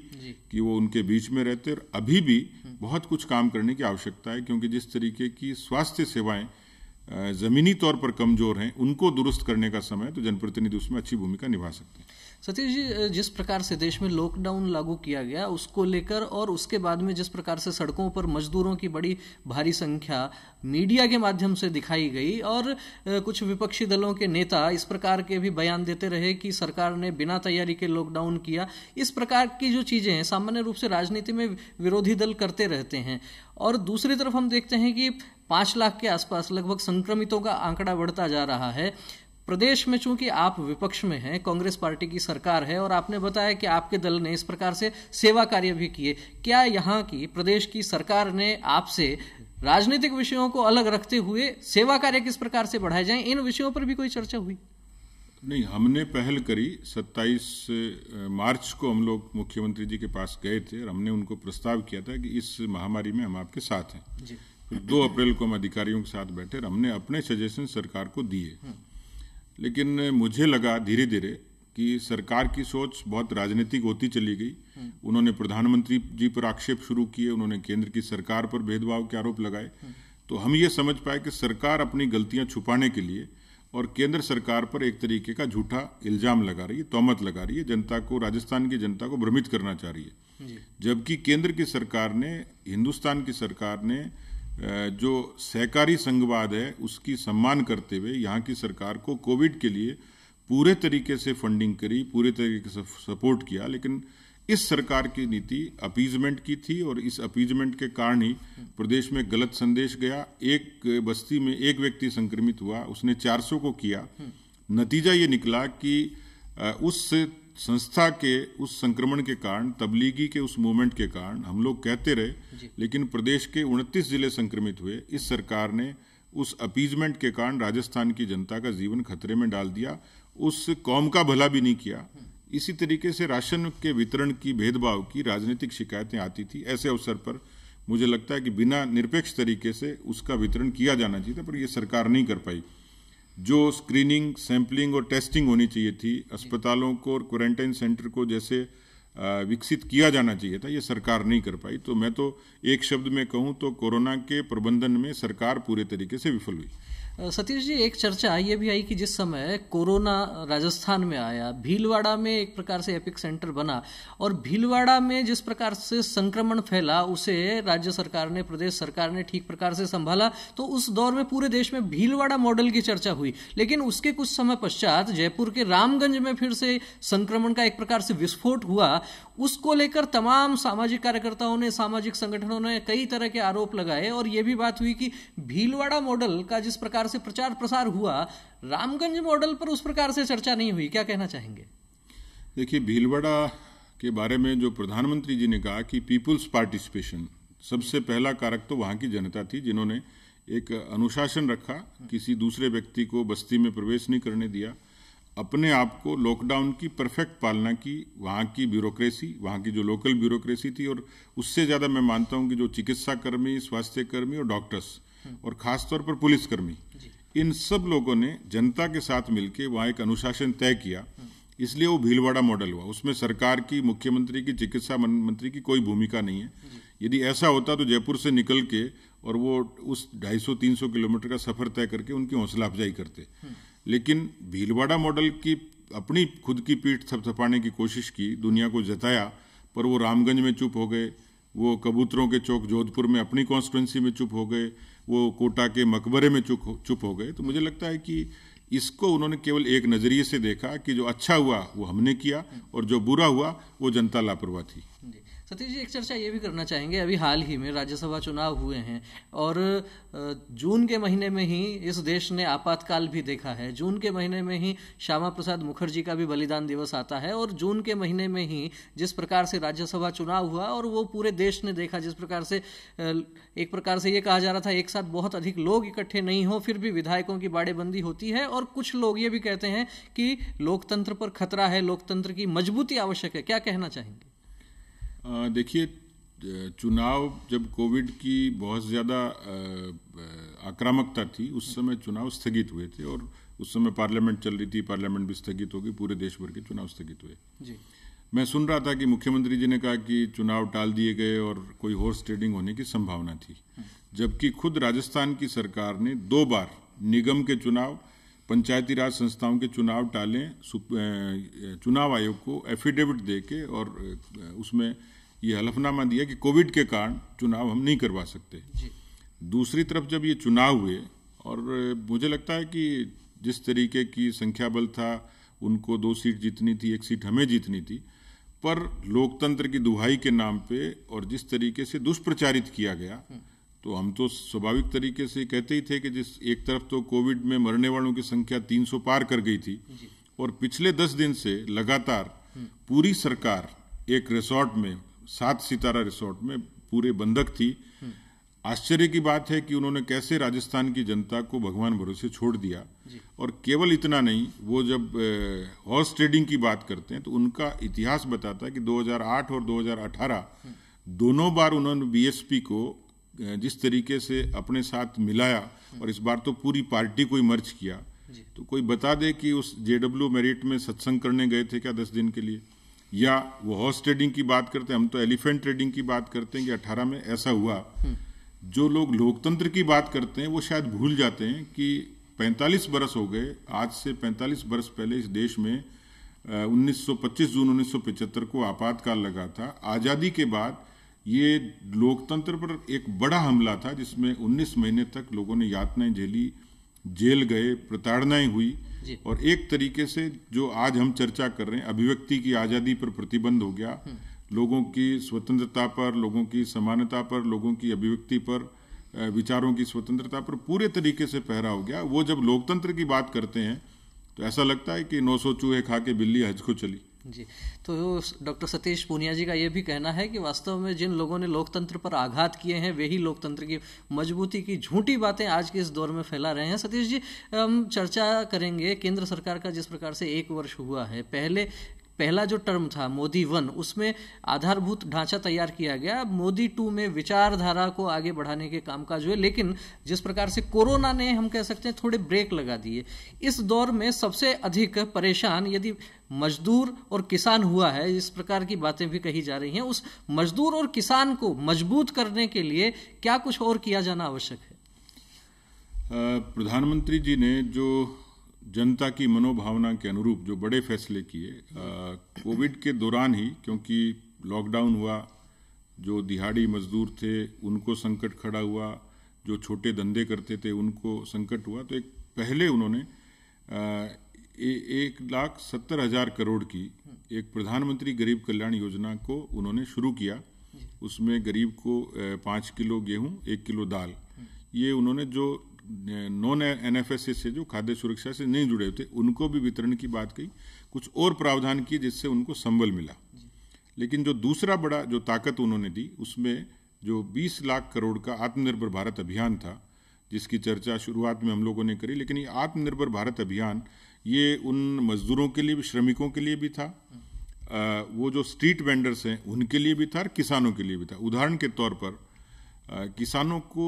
कि वो उनके बीच में रहते और अभी भी बहुत कुछ काम करने की आवश्यकता है क्योंकि जिस तरीके की स्वास्थ्य सेवाएं ज़मीनी तौर पर कमज़ोर हैं उनको दुरुस्त करने का समय तो जनप्रतिनिधि उसमें अच्छी भूमिका निभा सकते हैं सतीश जी जिस प्रकार से देश में लॉकडाउन लागू किया गया उसको लेकर और उसके बाद में जिस प्रकार से सड़कों पर मजदूरों की बड़ी भारी संख्या मीडिया के माध्यम से दिखाई गई और कुछ विपक्षी दलों के नेता इस प्रकार के भी बयान देते रहे कि सरकार ने बिना तैयारी के लॉकडाउन किया इस प्रकार की जो चीज़ें हैं सामान्य रूप से राजनीति में विरोधी दल करते रहते हैं और दूसरी तरफ हम देखते हैं कि पाँच लाख के आसपास लगभग संक्रमितों का आंकड़ा बढ़ता जा रहा है प्रदेश में चूंकि आप विपक्ष में हैं कांग्रेस पार्टी की सरकार है और आपने बताया कि आपके दल ने इस प्रकार से सेवा कार्य भी किए क्या यहाँ की प्रदेश की सरकार ने आपसे राजनीतिक विषयों को अलग रखते हुए सेवा कार्य किस प्रकार से बढ़ाए जाए इन विषयों पर भी कोई चर्चा हुई नहीं हमने पहल करी 27 मार्च को हम लोग मुख्यमंत्री जी के पास गए थे और हमने उनको प्रस्ताव किया था कि इस महामारी में हम आपके साथ हैं फिर दो अप्रैल को हम अधिकारियों के साथ बैठे और हमने अपने सजेशन सरकार को दिए हम्म। लेकिन मुझे लगा धीरे धीरे कि सरकार की सोच बहुत राजनीतिक होती चली गई हम्म। उन्होंने प्रधानमंत्री जी पर आक्षेप शुरू किए उन्होंने केंद्र की सरकार पर भेदभाव के आरोप लगाए हम्म। तो हम ये समझ पाए कि सरकार अपनी गलतियां छुपाने के लिए और केंद्र सरकार पर एक तरीके का झूठा इल्जाम लगा रही है तोहमत लगा रही है जनता को राजस्थान की जनता को भ्रमित करना चाह रही है जबकि केंद्र की सरकार ने हिंदुस्तान की सरकार ने जो सहकारी संघवाद है उसकी सम्मान करते हुए यहाँ की सरकार को कोविड के लिए पूरे तरीके से फंडिंग करी पूरे तरीके से सपोर्ट किया लेकिन इस सरकार की नीति अपीजमेंट की थी और इस अपीजमेंट के कारण ही प्रदेश में गलत संदेश गया एक बस्ती में एक व्यक्ति संक्रमित हुआ उसने 400 को किया हम्म। नतीजा ये निकला कि उस संस्था के उस संक्रमण के कारण तबलीगी के उस मूवमेंट के कारण हम लोग कहते रहे लेकिन प्रदेश के उनतीस जिले संक्रमित हुए इस सरकार ने उस अपीजमेंट के कारण राजस्थान की जनता का जीवन खतरे में डाल दिया उस कौम का भला भी नहीं किया इसी तरीके से राशन के वितरण की भेदभाव की राजनीतिक शिकायतें आती थी ऐसे अवसर पर मुझे लगता है कि बिना निरपेक्ष तरीके से उसका वितरण किया जाना चाहिए था पर यह सरकार नहीं कर पाई जो स्क्रीनिंग सैंपलिंग और टेस्टिंग होनी चाहिए थी अस्पतालों को और क्वारंटाइन सेंटर को जैसे विकसित किया जाना चाहिए था ये सरकार नहीं कर पाई तो मैं तो एक शब्द में कहूँ तो कोरोना के प्रबंधन में सरकार पूरे तरीके से विफल हुई सतीश जी एक चर्चा ये भी आई कि जिस समय कोरोना राजस्थान में आया भीलवाड़ा में एक प्रकार से एपिक सेंटर बना और भीलवाड़ा में जिस प्रकार से संक्रमण फैला उसे राज्य सरकार ने प्रदेश सरकार ने ठीक प्रकार से संभाला तो उस दौर में पूरे देश में भीलवाड़ा मॉडल की चर्चा हुई लेकिन उसके कुछ समय पश्चात जयपुर के रामगंज में फिर से संक्रमण का एक प्रकार से विस्फोट हुआ उसको लेकर तमाम सामाजिक कार्यकर्ताओं ने सामाजिक संगठनों ने कई तरह के आरोप लगाए और यह भी बात हुई कि भीलवाड़ा मॉडल का जिस प्रकार से प्रचार प्रसार हुआ रामगंज मॉडल पर उस प्रकार से चर्चा नहीं हुई क्या कहना चाहेंगे देखिए भीलवाड़ा के बारे में जो प्रधानमंत्री जी ने कहा कि पीपुल्स पार्टिसिपेशन सबसे पहला कारक तो वहां की जनता थी जिन्होंने एक अनुशासन रखा किसी दूसरे व्यक्ति को बस्ती में प्रवेश नहीं करने दिया अपने आप को लॉकडाउन की परफेक्ट पालना की वहाँ की ब्यूरोक्रेसी वहाँ की जो लोकल ब्यूरोक्रेसी थी और उससे ज़्यादा मैं मानता हूँ कि जो चिकित्सा कर्मी स्वास्थ्य कर्मी और डॉक्टर्स हम्म। और ख़ासतौर पर पुलिसकर्मी इन सब लोगों ने जनता के साथ मिलकर वहाँ एक अनुशासन तय किया हम्म। इसलिए वो भीलवाड़ा मॉडल हुआ उसमें सरकार की मुख्यमंत्री की चिकित्सा मंत्री की कोई भूमिका नहीं है यदि ऐसा होता तो जयपुर से निकल के और वो उस 250-300 किलोमीटर का सफर तय करके उनकी हौसला अफजाई करते हम्म। लेकिन भीलवाड़ा मॉडल की अपनी खुद की पीठ थपथपाने की कोशिश की दुनिया को जताया पर वो रामगंज में चुप हो गए वो कबूतरों के चौक जोधपुर में अपनी कॉन्स्टिट्युंसी में चुप हो गए वो कोटा के मकबरे में चुप चुप हो गए तो मुझे लगता है कि इसको उन्होंने केवल एक नज़रिए से देखा कि जो अच्छा हुआ वो हमने किया और जो बुरा हुआ वो जनता लापरवाह थी सतीश जी एक चर्चा ये भी करना चाहेंगे अभी हाल ही में राज्यसभा चुनाव हुए हैं और जून के महीने में ही इस देश ने आपातकाल भी देखा है जून के महीने में ही श्यामा प्रसाद मुखर्जी का भी बलिदान दिवस आता है और जून के महीने में ही जिस प्रकार से राज्यसभा चुनाव हुआ और वो पूरे देश ने देखा जिस प्रकार से एक प्रकार से ये कहा जा रहा था एक साथ बहुत अधिक लोग इकट्ठे नहीं हो फिर भी विधायकों की बाड़ेबंदी होती है और कुछ लोग ये भी कहते हैं कि लोकतंत्र पर खतरा है लोकतंत्र की मजबूती आवश्यक है क्या कहना चाहेंगे देखिए चुनाव जब कोविड की बहुत ज़्यादा आक्रामकता थी उस समय चुनाव स्थगित हुए थे और उस समय पार्लियामेंट चल रही थी पार्लियामेंट भी स्थगित होगी पूरे देश भर के चुनाव स्थगित हुए जी मैं सुन रहा था कि मुख्यमंत्री जी ने कहा कि चुनाव टाल दिए गए और कोई हॉर्स ट्रेडिंग होने की संभावना थी हाँ। जबकि खुद राजस्थान की सरकार ने दो बार निगम के चुनाव पंचायती राज संस्थाओं के चुनाव टालें चुनाव आयोग को एफिडेविट दे के और उसमें ये हलफनामा दिया कि कोविड के कारण चुनाव हम नहीं करवा सकते दूसरी तरफ जब ये चुनाव हुए और मुझे लगता है कि जिस तरीके की संख्या बल था उनको दो सीट जीतनी थी एक सीट हमें जीतनी थी पर लोकतंत्र की दुहाई के नाम पे और जिस तरीके से दुष्प्रचारित किया गया हम्म। तो हम तो स्वाभाविक तरीके से कहते ही थे कि जिस एक तरफ तो कोविड में मरने वालों की संख्या 300 पार कर गई थी और पिछले दस दिन से लगातार हम्म। पूरी सरकार एक रिसोर्ट में सात सितारा रिसोर्ट में पूरे बंधक थी आश्चर्य की बात है कि उन्होंने कैसे राजस्थान की जनता को भगवान भरोसे छोड़ दिया और केवल इतना नहीं वो जब हॉर्स ट्रेडिंग की बात करते हैं तो उनका इतिहास बताता है कि 2008 और 2018 दोनों बार उन्होंने बीएसपी को जिस तरीके से अपने साथ मिलाया और इस बार तो पूरी पार्टी को ही मर्ज किया तो कोई बता दे कि उस जेडब्ल्यू मेरिट में सत्संग करने गए थे क्या दस दिन के लिए या वो हॉर्स ट्रेडिंग की बात करते हैं हम तो एलिफेंट ट्रेडिंग की बात करते हैं कि अठारह में ऐसा हुआ हम्म। जो लोग लोकतंत्र की बात करते हैं वो शायद भूल जाते हैं कि 45 बरस हो गए आज से 45 बरस पहले इस देश में 1925 जून 1975 को आपातकाल लगा था आज़ादी के बाद ये लोकतंत्र पर एक बड़ा हमला था जिसमें 19 महीने तक लोगों ने यातनाएं झेली जेल गए प्रताड़नाएं हुई और एक तरीके से जो आज हम चर्चा कर रहे हैं अभिव्यक्ति की आज़ादी पर प्रतिबंध हो गया हम्म। लोगों की स्वतंत्रता पर लोगों की समानता पर लोगों की अभिव्यक्ति पर विचारों की स्वतंत्रता पर पूरे तरीके से पहरा हो गया वो जब लोकतंत्र की बात करते हैं तो ऐसा लगता है कि नौ सौ चूहे खा के बिल्ली हज को चली जी तो डॉक्टर सतीश पूनिया जी का ये भी कहना है कि वास्तव में जिन लोगों ने लोकतंत्र पर आघात किए हैं वही लोकतंत्र की मजबूती की झूठी बातें आज के इस दौर में फैला रहे हैं सतीश जी हम चर्चा करेंगे केंद्र सरकार का जिस प्रकार से एक वर्ष हुआ है पहले पहला जो टर्म था मोदी वन उसमें आधारभूत ढांचा तैयार किया गया मोदी टू में विचारधारा को आगे बढ़ाने के कामकाज हुए लेकिन जिस प्रकार से कोरोना ने हम कह सकते हैं थोड़े ब्रेक लगा दिए इस दौर में सबसे अधिक परेशान यदि मजदूर और किसान हुआ है इस प्रकार की बातें भी कही जा रही हैं उस मजदूर और किसान को मजबूत करने के लिए क्या कुछ और किया जाना आवश्यक है प्रधानमंत्री जी ने जो जनता की मनोभावना के अनुरूप जो बड़े फैसले किए कोविड के दौरान ही क्योंकि लॉकडाउन हुआ जो दिहाड़ी मजदूर थे उनको संकट खड़ा हुआ जो छोटे धंधे करते थे उनको संकट हुआ तो एक पहले उन्होंने ए, एक लाख सत्तर हजार करोड़ की एक प्रधानमंत्री गरीब कल्याण योजना को उन्होंने शुरू किया उसमें गरीब को पाँच किलो गेहूं एक किलो दाल ये उन्होंने जो नॉन एन एफ एस से जो खाद्य सुरक्षा से नहीं जुड़े थे उनको भी वितरण की बात कही कुछ और प्रावधान किए जिससे उनको संबल मिला लेकिन जो दूसरा बड़ा जो ताकत उन्होंने दी उसमें जो 20 लाख करोड़ का आत्मनिर्भर भारत अभियान था जिसकी चर्चा शुरुआत में हम लोगों ने करी लेकिन ये आत्मनिर्भर भारत अभियान ये उन मजदूरों के लिए भी श्रमिकों के लिए भी था आ, हम्म। वो जो स्ट्रीट वेंडर्स हैं उनके लिए भी था और किसानों के लिए भी था उदाहरण के तौर पर किसानों को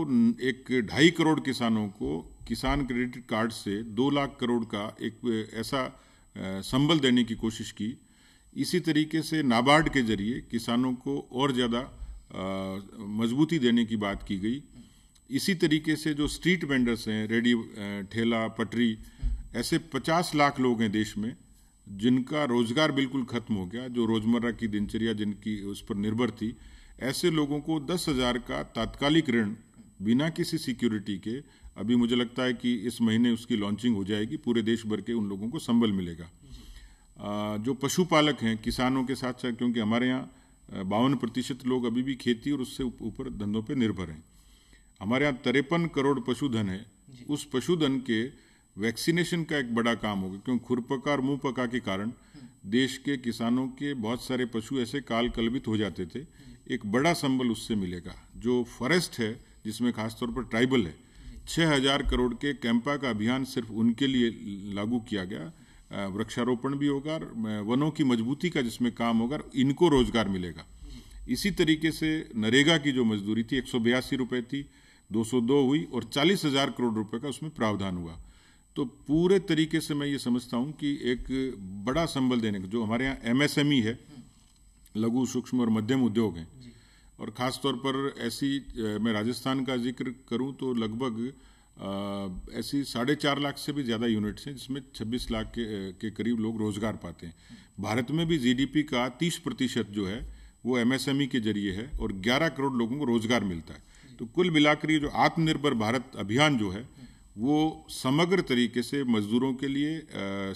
एक ढाई करोड़ किसानों को किसान क्रेडिट कार्ड से दो लाख करोड़ का एक ऐसा संबल देने की कोशिश की इसी तरीके से नाबार्ड के जरिए किसानों को और ज़्यादा मजबूती देने की बात की गई इसी तरीके से जो स्ट्रीट वेंडर्स हैं रेडी ठेला पटरी ऐसे 50 लाख लोग हैं देश में जिनका रोज़गार बिल्कुल ख़त्म हो गया जो रोज़मर्रा की दिनचर्या जिनकी उस पर निर्भर थी ऐसे लोगों को दस हजार का तात्कालिक ऋण बिना किसी सिक्योरिटी के अभी मुझे लगता है कि इस महीने उसकी लॉन्चिंग हो जाएगी पूरे देश भर के उन लोगों को संबल मिलेगा जो पशुपालक हैं किसानों के साथ साथ क्योंकि हमारे यहाँ बावन प्रतिशत लोग अभी भी खेती और उससे ऊपर धंधों पर निर्भर हैं हमारे यहाँ तिरपन करोड़ पशुधन है उस पशुधन के वैक्सीनेशन का एक बड़ा काम होगा क्योंकि खुरपका और मुंह पका के कारण हम्म। देश के किसानों के बहुत सारे पशु ऐसे काल कलवित हो जाते थे हम्म। एक बड़ा संबल उससे मिलेगा जो फॉरेस्ट है जिसमें खासतौर पर ट्राइबल है छः हजार करोड़ के कैंपा का अभियान सिर्फ उनके लिए लागू किया गया वृक्षारोपण भी होगा वनों की मजबूती का जिसमें काम होगा इनको रोजगार मिलेगा इसी तरीके से नरेगा की जो मजदूरी थी एक सौ थी 202 हुई और चालीस हजार करोड़ रुपए का उसमें प्रावधान हुआ तो पूरे तरीके से मैं ये समझता हूँ कि एक बड़ा संबल देने का जो हमारे यहाँ एमएसएमई e है लघु सूक्ष्म और मध्यम उद्योग हैं और ख़ास तौर पर ऐसी मैं राजस्थान का जिक्र करूं तो लगभग ऐसी साढ़े चार लाख से भी ज़्यादा यूनिट्स हैं जिसमें 26 लाख के, के करीब लोग रोज़गार पाते हैं हम्म। भारत में भी जीडीपी का 30 प्रतिशत जो है वो एमएसएमई के जरिए है और 11 करोड़ लोगों को रोज़गार मिलता है तो कुल मिलाकर ये जो आत्मनिर्भर भारत अभियान जो है हम्म। वो समग्र तरीके से मजदूरों के लिए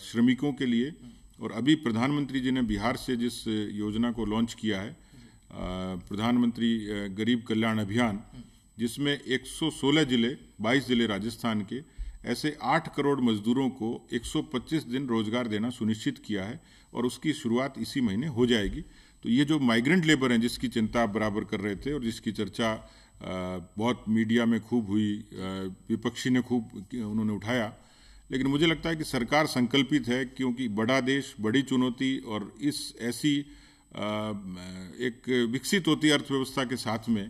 श्रमिकों के लिए हम्म। और अभी प्रधानमंत्री जी ने बिहार से जिस योजना को लॉन्च किया है प्रधानमंत्री गरीब कल्याण अभियान जिसमें 116 जिले 22 जिले राजस्थान के ऐसे 8 करोड़ मजदूरों को 125 दिन रोजगार देना सुनिश्चित किया है और उसकी शुरुआत इसी महीने हो जाएगी तो ये जो माइग्रेंट लेबर हैं जिसकी चिंता आप बराबर कर रहे थे और जिसकी चर्चा बहुत मीडिया में खूब हुई विपक्षी ने खूब उन्होंने उठाया लेकिन मुझे लगता है कि सरकार संकल्पित है क्योंकि बड़ा देश बड़ी चुनौती और इस ऐसी एक विकसित होती अर्थव्यवस्था के साथ में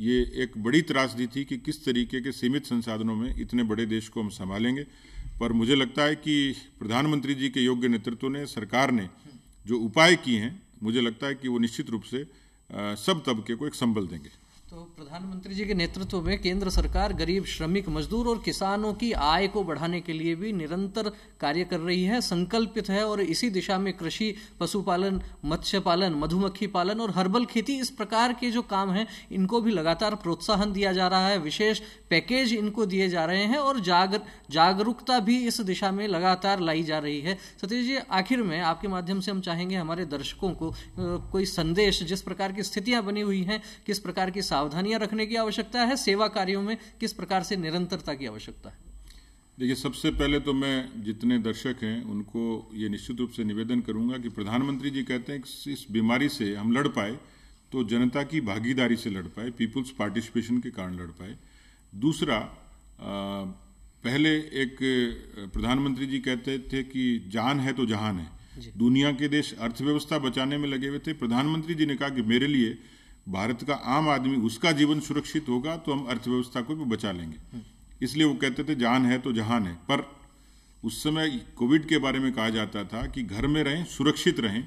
ये एक बड़ी त्रासदी थी कि किस तरीके के सीमित संसाधनों में इतने बड़े देश को हम संभालेंगे पर मुझे लगता है कि प्रधानमंत्री जी के योग्य नेतृत्व ने सरकार ने जो उपाय किए हैं मुझे लगता है कि वो निश्चित रूप से सब तबके को एक संबल देंगे तो प्रधानमंत्री जी के नेतृत्व में केंद्र सरकार गरीब श्रमिक मजदूर और किसानों की आय को बढ़ाने के लिए भी निरंतर कार्य कर रही है संकल्पित है और इसी दिशा में कृषि पशुपालन मत्स्य पालन मधुमक्खी पालन और हर्बल खेती इस प्रकार के जो काम हैं इनको भी लगातार प्रोत्साहन दिया जा रहा है विशेष पैकेज इनको दिए जा रहे हैं और जागर जागरूकता भी इस दिशा में लगातार लाई जा रही है सतीश जी आखिर में आपके माध्यम से हम चाहेंगे हमारे दर्शकों को कोई संदेश जिस प्रकार की स्थितियाँ बनी हुई हैं किस प्रकार की सावधानियां रखने की आवश्यकता है सेवा कार्यों में किस प्रकार से निरंतरता की आवश्यकता है देखिए सबसे पहले तो मैं जितने दर्शक हैं उनको ये निश्चित रूप से निवेदन करूंगा कि प्रधानमंत्री जी कहते हैं कि इस बीमारी से हम लड़ पाए तो जनता की भागीदारी से लड़ पाए पीपुल्स पार्टिसिपेशन के कारण लड़ पाए दूसरा पहले एक प्रधानमंत्री जी कहते थे कि जान है तो जहान है दुनिया के देश अर्थव्यवस्था बचाने में लगे हुए थे प्रधानमंत्री जी ने कहा कि मेरे लिए भारत का आम आदमी उसका जीवन सुरक्षित होगा तो हम अर्थव्यवस्था को भी बचा लेंगे इसलिए वो कहते थे जान है तो जहान है पर उस समय कोविड के बारे में कहा जाता था कि घर में रहें सुरक्षित रहें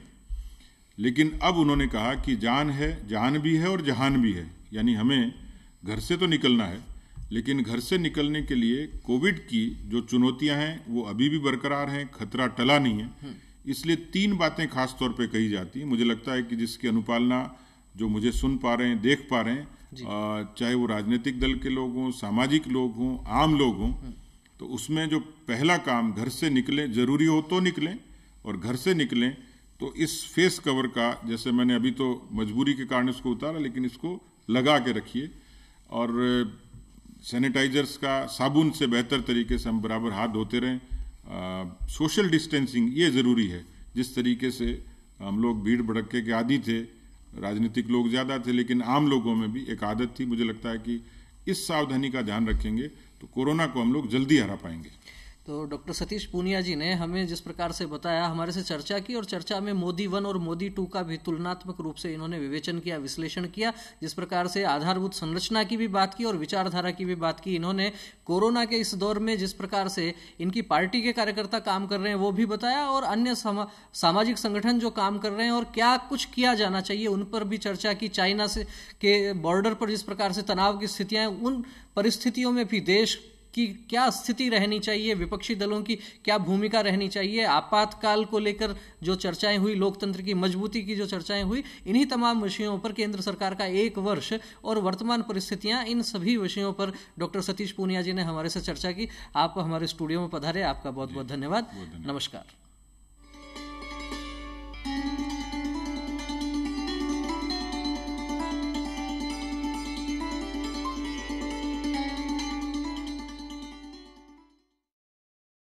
लेकिन अब उन्होंने कहा कि जान है जान भी है और जहान भी है यानी हमें घर से तो निकलना है लेकिन घर से निकलने के लिए कोविड की जो चुनौतियां हैं वो अभी भी बरकरार हैं खतरा टला नहीं है हम्म। इसलिए तीन बातें खास तौर पे कही जाती हैं मुझे लगता है कि जिसकी अनुपालना जो मुझे सुन पा रहे हैं देख पा रहे हैं चाहे वो राजनीतिक दल के लोग हों सामाजिक लोग हों आम लोग हों हम्म। तो उसमें जो पहला काम घर से निकलें जरूरी हो तो निकलें और घर से निकलें तो इस फेस कवर का जैसे मैंने अभी तो मजबूरी के कारण इसको उतारा लेकिन इसको लगा के रखिए और सैनिटाइजर्स का साबुन से बेहतर तरीके से हम बराबर हाथ धोते रहें आ, सोशल डिस्टेंसिंग ये ज़रूरी है जिस तरीके से हम लोग भीड़ भड़के के आदि थे राजनीतिक लोग ज़्यादा थे लेकिन आम लोगों में भी एक आदत थी मुझे लगता है कि इस सावधानी का ध्यान रखेंगे तो कोरोना को हम लोग जल्दी हरा पाएंगे तो डॉक्टर सतीश पूनिया जी ने हमें जिस प्रकार से बताया हमारे से चर्चा की और चर्चा में मोदी वन और मोदी टू का भी तुलनात्मक रूप से इन्होंने विवेचन किया विश्लेषण किया जिस प्रकार से आधारभूत संरचना की भी बात की और विचारधारा की भी बात की इन्होंने कोरोना के इस दौर में जिस प्रकार से इनकी पार्टी के कार्यकर्ता काम कर रहे हैं वो भी बताया और अन्य समा सामाजिक संगठन जो काम कर रहे हैं और क्या कुछ किया जाना चाहिए उन पर भी चर्चा की चाइना से के बॉर्डर पर जिस प्रकार से तनाव की स्थितियाँ उन परिस्थितियों में भी देश की क्या स्थिति रहनी चाहिए विपक्षी दलों की क्या भूमिका रहनी चाहिए आपातकाल को लेकर जो चर्चाएं हुई लोकतंत्र की मजबूती की जो चर्चाएं हुई इन्हीं तमाम विषयों पर केंद्र सरकार का एक वर्ष और वर्तमान परिस्थितियां इन सभी विषयों पर डॉक्टर सतीश पूनिया जी ने हमारे से चर्चा की आप हमारे स्टूडियो में पधारे आपका बहुत बहुत धन्यवाद नमस्कार